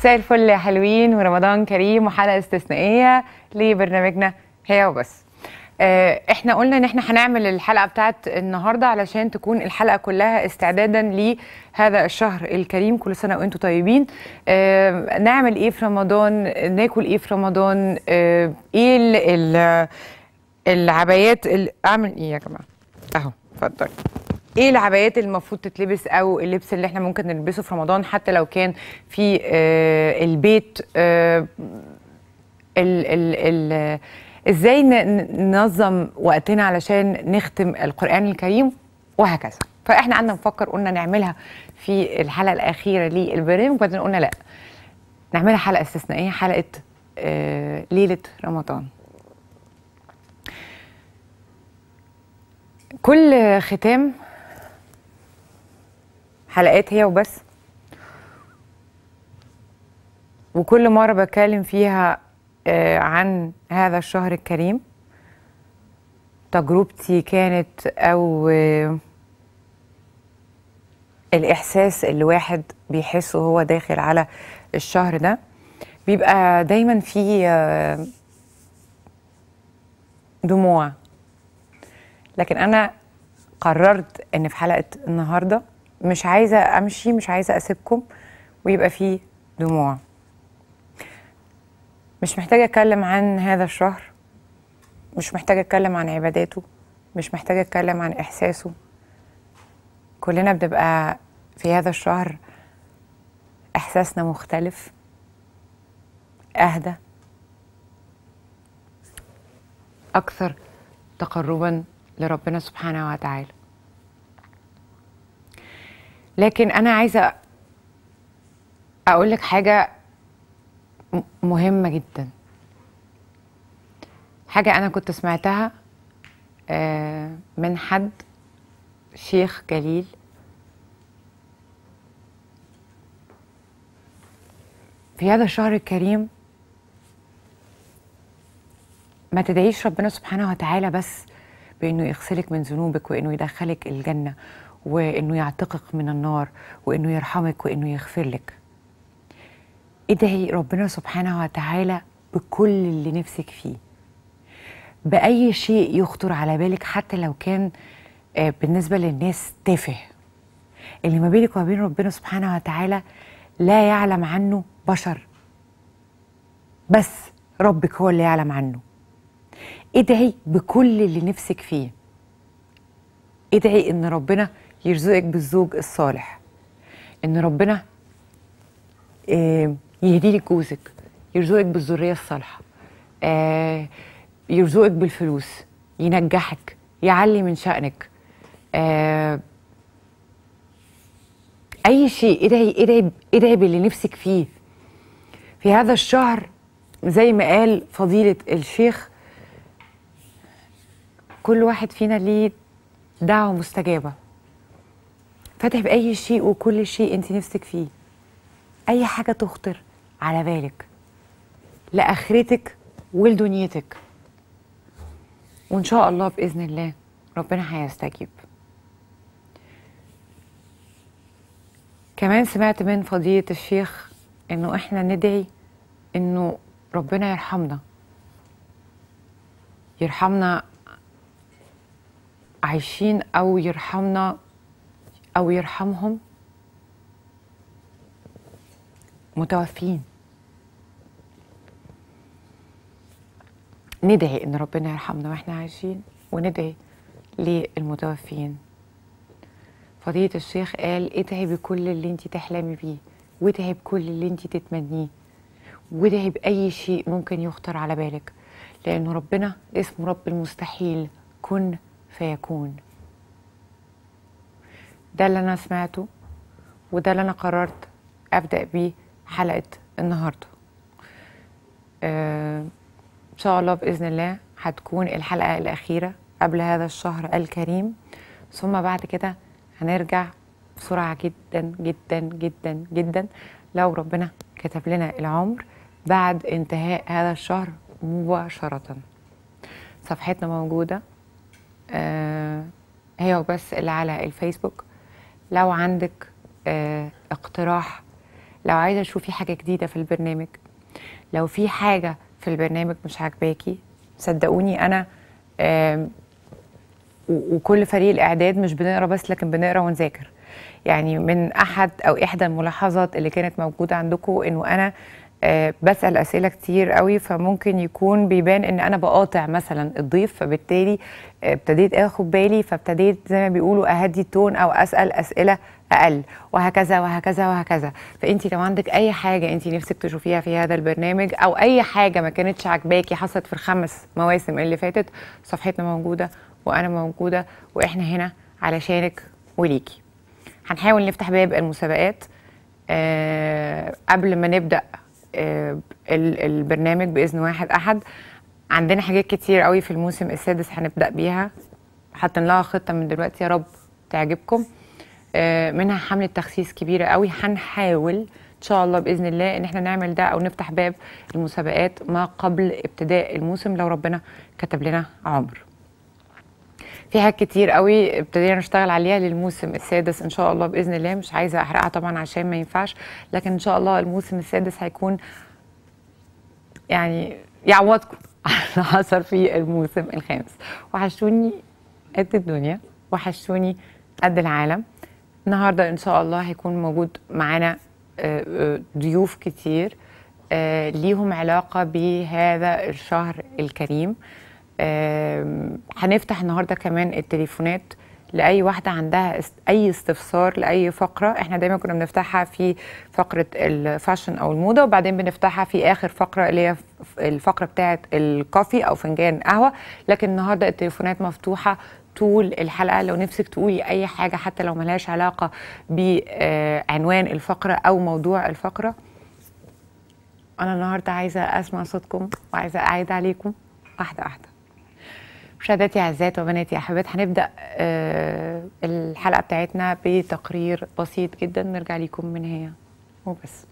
مساء الفل يا حلوين ورمضان كريم وحلقه استثنائيه لبرنامجنا هي وبس آه، احنا قلنا ان احنا هنعمل الحلقه بتاعت النهارده علشان تكون الحلقه كلها استعدادا لهذا الشهر الكريم كل سنه وانتم طيبين اه نعمل ايه في رمضان ناكل ايه في رمضان اه ايه العبايات اعمل ايه يا جماعه اهو اتفضل ايه العبايات اللي المفروض تتلبس او اللبس اللي احنا ممكن نلبسه في رمضان حتى لو كان في آه البيت آه ال ال ال ازاي ننظم وقتنا علشان نختم القران الكريم وهكذا فاحنا قعدنا نفكر قلنا نعملها في الحلقه الاخيره للبرنامج وبعدين قلنا لا نعملها حلقه استثنائيه حلقه آه ليله رمضان كل ختام حلقات هي وبس وكل مرة بتكلم فيها آه، عن هذا الشهر الكريم تجربتي كانت أو آه، الإحساس اللي واحد بيحسه وهو داخل على الشهر ده بيبقى دايما فيه آه، دموع لكن أنا قررت إن في حلقة النهاردة مش عايزه امشي مش عايزه اسيبكم ويبقى فيه دموع مش محتاجه اتكلم عن هذا الشهر مش محتاجه اتكلم عن عباداته مش محتاجه اتكلم عن احساسه كلنا بنبقى في هذا الشهر احساسنا مختلف اهدى اكثر تقربا لربنا سبحانه وتعالى لكن انا عايزه اقول لك حاجه مهمه جدا حاجه انا كنت سمعتها آه، من حد شيخ جليل في هذا الشهر الكريم ما تدعيش ربنا سبحانه وتعالى بس بانه يغسلك من ذنوبك وانه يدخلك الجنه وانه يعتقك من النار وانه يرحمك وانه يغفر لك ادعي ربنا سبحانه وتعالى بكل اللي نفسك فيه باي شيء يخطر على بالك حتى لو كان آه، بالنسبه للناس تافه اللي ما بينك وما بين ربنا سبحانه وتعالى لا يعلم عنه بشر بس ربك هو اللي يعلم عنه ادعي بكل اللي نفسك فيه ادعي ان ربنا يرزقك بالزوج الصالح ان ربنا آه، يهدي لك جوزك يرزقك بالذريه الصالحه آه، يرزقك بالفلوس ينجحك يعلي من شأنك آه، اي شيء ادعي ادعي ادعي باللي نفسك فيه في هذا الشهر زي ما قال فضيله الشيخ كل واحد فينا ليه دعوة مستجابة فاتح بأي شيء وكل شيء أنت نفسك فيه أي حاجة تخطر على بالك لآخرتك ولدنيتك وإن شاء الله بإذن الله ربنا هيستجيب كمان سمعت من فضيلة الشيخ إنه إحنا ندعي إنه ربنا يرحمنا يرحمنا عايشين او يرحمنا او يرحمهم متوفين ندعي ان ربنا يرحمنا واحنا عايشين وندعي للمتوفين فضيلة الشيخ قال ادعي بكل اللي انت تحلمي بيه وادعي بكل اللي انت تتمنيه وادعي بأي شيء ممكن يخطر على بالك لان ربنا اسمه رب المستحيل كن فيكون ده اللي أنا سمعته وده اللي أنا قررت أبدأ بيه حلقة النهاردة آه، إن شاء الله بإذن الله هتكون الحلقة الأخيرة قبل هذا الشهر الكريم ثم بعد كده هنرجع بسرعة جدا جدا جدا جدا لو ربنا كتب لنا العمر بعد انتهاء هذا الشهر مباشرة صفحتنا موجودة آه، هي وبس اللي على الفيسبوك لو عندك آه، اقتراح لو عايزه تشوفي حاجه جديده في البرنامج لو في حاجه في البرنامج مش عاجباكي صدقوني انا وكل فريق الاعداد مش بنقرا بس لكن بنقرا ونذاكر يعني من احد او احدى الملاحظات اللي كانت موجوده عندكم انه انا آه، بسال اسئله كتير قوي فممكن يكون بيبان ان انا بقاطع مثلا الضيف فبالتالي آه، ابتديت اخد بالي فابتديت زي ما بيقولوا اهدي التون او اسال اسئله اقل وهكذا وهكذا وهكذا فانت لو عندك اي حاجه انت نفسك تشوفيها في هذا البرنامج او اي حاجه ما كانتش عاجباكي حصلت في الخمس مواسم اللي فاتت صفحتنا موجوده وانا موجوده واحنا هنا علشانك وليكي هنحاول نفتح باب المسابقات أه قبل ما نبدا آه، البرنامج باذن واحد احد عندنا حاجات كتير قوي في الموسم السادس هنبدا بيها حاطين لها خطه من دلوقتي يا رب تعجبكم آه، منها حمله تخسيس كبيره قوي هنحاول ان شاء الله باذن الله ان احنا نعمل ده او نفتح باب المسابقات ما قبل ابتداء الموسم لو ربنا كتب لنا عمر في حاجات كتير قوي ابتدينا نشتغل عليها للموسم السادس ان شاء الله باذن الله مش عايزه احرقها طبعا عشان ما ينفعش لكن ان شاء الله الموسم السادس هيكون يعني يعوضكم على حصل في الموسم الخامس وحشوني قد الدنيا وحشوني قد العالم النهارده ان شاء الله هيكون موجود معانا آه، آه، ضيوف كتير آه، ليهم علاقه بهذا الشهر الكريم هنفتح النهارده كمان التليفونات لاي واحده عندها اي استفسار لاي فقره احنا دايما كنا بنفتحها في فقره الفاشن او الموضه وبعدين بنفتحها في اخر فقره اللي هي الفقره بتاعه الكوفي او فنجان قهوه لكن النهارده التليفونات مفتوحه طول الحلقه لو نفسك تقولي اي حاجه حتى لو ملهاش علاقه بعنوان الفقره او موضوع الفقره انا النهارده عايزه اسمع صوتكم وعايزه اعيد عليكم واحده واحده مشاهداتي اعزائي وبناتي احبات هنبدا آه، الحلقه بتاعتنا بتقرير بسيط جدا نرجع ليكم من هي وبس